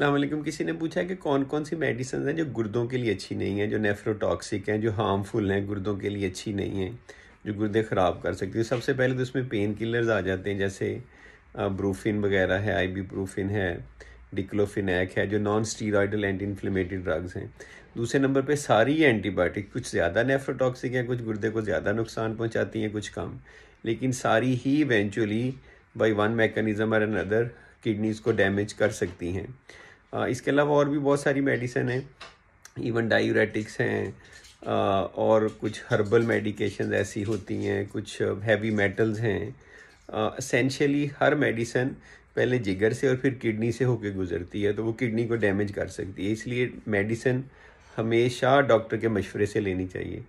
अलैक्म किसी ने पूछा है कि कौन कौन सी मेडिसन हैं जो गुर्दों के लिए अच्छी नहीं है जो नेफ्रोटॉक्सिक हैं जो हार्मफुल हैं गुर्दों के लिए अच्छी नहीं है जो गुर्दे ख़राब कर सकती है सबसे पहले तो उसमें पेन किलर्स आ जाते हैं जैसे ब्रूफिन वगैरह है आई प्रूफिन है डिक्लोफिनैक है जो non steroidal anti inflammatory drugs हैं दूसरे नंबर पे सारी एंटीबायोटिक कुछ ज़्यादा नेफ्रोटॉक्सिक हैं कुछ गुर्दे को ज़्यादा नुकसान पहुंचाती हैं कुछ कम लेकिन सारी ही इवेंचुअली बाई वन मैकेनिज़्म और अनदर किडनीज़ को डैमेज कर सकती हैं इसके अलावा और भी बहुत सारी मेडिसिन हैं इवन डायूरेटिक्स हैं और कुछ हर्बल मेडिकेशन ऐसी होती हैं कुछ हैवी मेटल्स हैं असेंशली हर मेडिसन पहले जिगर से और फिर किडनी से होके गुजरती है तो वो किडनी को डैमेज कर सकती है इसलिए मेडिसिन हमेशा डॉक्टर के मशवरे से लेनी चाहिए